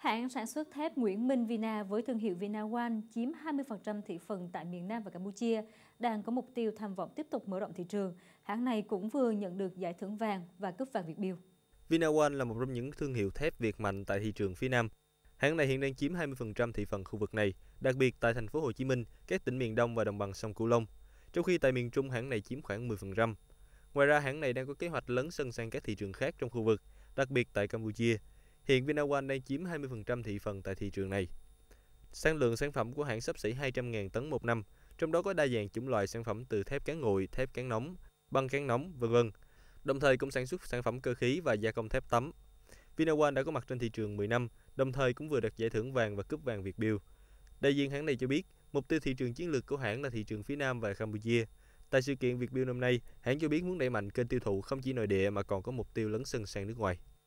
Hãng sản xuất thép Nguyễn Minh Vina với thương hiệu Vinawan chiếm 20% thị phần tại miền Nam và Campuchia đang có mục tiêu tham vọng tiếp tục mở rộng thị trường. Hãng này cũng vừa nhận được giải thưởng vàng và cúp vàng Việt Bill. Vinawan là một trong những thương hiệu thép Việt mạnh tại thị trường phía Nam. Hãng này hiện đang chiếm 20% thị phần khu vực này, đặc biệt tại thành phố Hồ Chí Minh, các tỉnh miền Đông và đồng bằng sông Cửu Long, trong khi tại miền Trung hãng này chiếm khoảng 10%. Ngoài ra, hãng này đang có kế hoạch lấn sân sang các thị trường khác trong khu vực, đặc biệt tại Campuchia – Hiện Vinawan đang chiếm 20% thị phần tại thị trường này. Sản lượng sản phẩm của hãng sấp xỉ 200.000 tấn một năm, trong đó có đa dạng chủng loại sản phẩm từ thép cán nguội, thép cán nóng, băng cán nóng, vân vân. Đồng thời cũng sản xuất sản phẩm cơ khí và gia công thép tấm. Vinawan đã có mặt trên thị trường 10 năm, đồng thời cũng vừa đạt giải thưởng vàng và cúp vàng Việt Biêu. Đại diện hãng này cho biết, mục tiêu thị trường chiến lược của hãng là thị trường phía Nam và Campuchia. Tại sự kiện Việt Biêu năm nay, hãng cho biết muốn đẩy mạnh kênh tiêu thụ không chỉ nội địa mà còn có mục tiêu lấn sân sang nước ngoài.